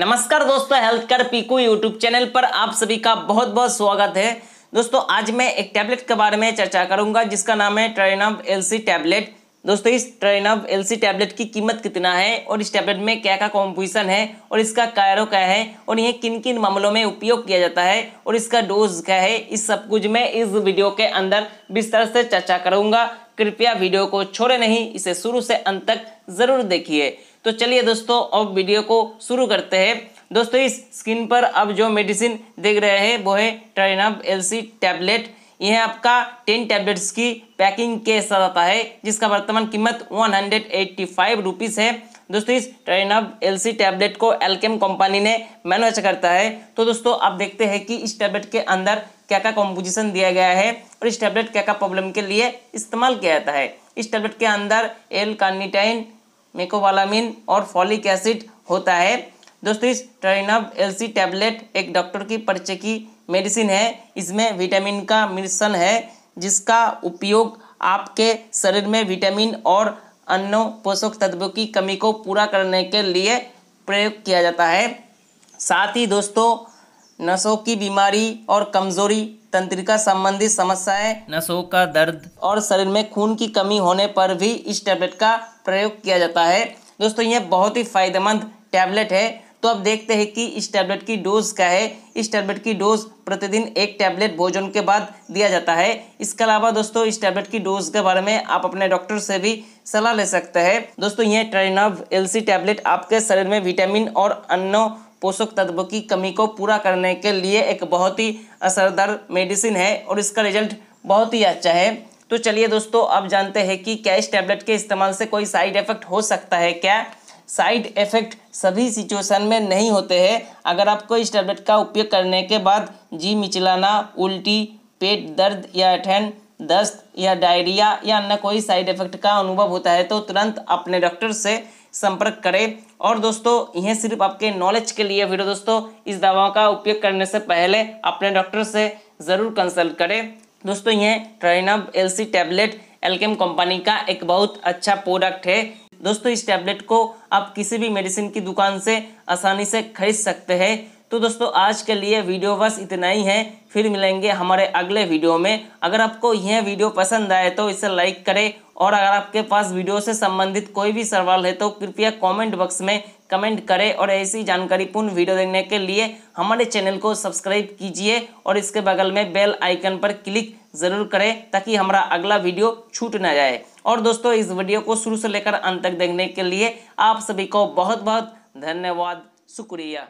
नमस्कार दोस्तों हेल्थ कर पीकू यूट्यूब चैनल पर आप सभी का बहुत बहुत स्वागत है दोस्तों आज मैं एक टैबलेट के बारे में चर्चा करूंगा जिसका नाम है ट्रेनअप एलसी टैबलेट दोस्तों इस ट्रेनव एल सी टैबलेट की कीमत कितना है और इस टैबलेट में क्या क्या कॉम्पोजिशन है और इसका कायरो क्या है और यह किन किन मामलों में उपयोग किया जाता है और इसका डोज क्या है इस सब कुछ मैं इस वीडियो के अंदर विस्तार से चर्चा करूंगा कृपया वीडियो को छोड़े नहीं इसे शुरू से अंत तक ज़रूर देखिए तो चलिए दोस्तों अब वीडियो को शुरू करते हैं दोस्तों इस स्क्रीन पर अब जो मेडिसिन देख रहे हैं वो है ट्रेनव एल सी टैबलेट यह आपका टेन टैबलेट्स की पैकिंग के साथ आता है जिसका वर्तमान कीमत वन हंड्रेड एट्टी फाइव है दोस्तों इस ट्रेनअप एलसी टैबलेट को एलकेम कंपनी ने मैनुफैक्चर करता है तो दोस्तों आप देखते हैं कि इस टैबलेट के अंदर क्या क्या कॉम्पोजिशन दिया गया है और इस टैबलेट क्या क्या प्रॉब्लम के लिए इस्तेमाल किया जाता है इस टैबलेट के अंदर एल कार्निटाइन मेकोवालामिन और फॉलिक एसिड होता है दोस्तों इस ट्रेनब एलसी टैबलेट एक डॉक्टर की पर्चे की मेडिसिन है इसमें विटामिन का मिश्रण है जिसका उपयोग आपके शरीर में विटामिन और अन्य पोषक तत्वों की कमी को पूरा करने के लिए प्रयोग किया जाता है साथ ही दोस्तों नसों की बीमारी और कमजोरी तंत्रिका संबंधी समस्याएं नसों का दर्द और शरीर में खून की कमी होने पर भी इस टैबलेट का प्रयोग किया जाता है दोस्तों यह बहुत ही फायदेमंद टैबलेट है तो अब देखते हैं कि इस टैबलेट की डोज क्या है इस टैबलेट की डोज प्रतिदिन एक टैबलेट भोजन के बाद दिया जाता है इसके अलावा दोस्तों इस टैबलेट की डोज के बारे में आप अपने डॉक्टर से भी सलाह ले सकते हैं दोस्तों यह ट्रेनव एलसी टैबलेट आपके शरीर में विटामिन और अन्य पोषक तत्वों की कमी को पूरा करने के लिए एक बहुत ही असरदार मेडिसिन है और इसका रिजल्ट बहुत ही अच्छा है तो चलिए दोस्तों अब जानते हैं कि क्या इस टैबलेट के इस्तेमाल से कोई साइड इफेक्ट हो सकता है क्या साइड इफेक्ट सभी सिचुएशन में नहीं होते हैं अगर आपको इस टैबलेट का उपयोग करने के बाद जी मिचलाना उल्टी पेट दर्द या अठन दस्त या डायरिया या अन्य कोई साइड इफेक्ट का अनुभव होता है तो तुरंत अपने डॉक्टर से संपर्क करें और दोस्तों यह सिर्फ आपके नॉलेज के लिए वीडियो दोस्तों इस दवाओं का उपयोग करने से पहले अपने डॉक्टर से ज़रूर कंसल्ट करें दोस्तों यह ट्रेनब एलसी टैबलेट एलकेम कंपनी का एक बहुत अच्छा प्रोडक्ट है दोस्तों इस टैबलेट को आप किसी भी मेडिसिन की दुकान से आसानी से खरीद सकते हैं तो दोस्तों आज के लिए वीडियो बस इतना ही है फिर मिलेंगे हमारे अगले वीडियो में अगर आपको यह वीडियो पसंद आए तो इसे लाइक करें और अगर आपके पास वीडियो से संबंधित कोई भी सवाल है तो कृपया कमेंट बॉक्स में कमेंट करें और ऐसी जानकारीपूर्ण वीडियो देखने के लिए हमारे चैनल को सब्सक्राइब कीजिए और इसके बगल में बेल आइकन पर क्लिक ज़रूर करें ताकि हमारा अगला वीडियो छूट ना जाए और दोस्तों इस वीडियो को शुरू से लेकर अंत तक देखने के लिए आप सभी को बहुत बहुत धन्यवाद शुक्रिया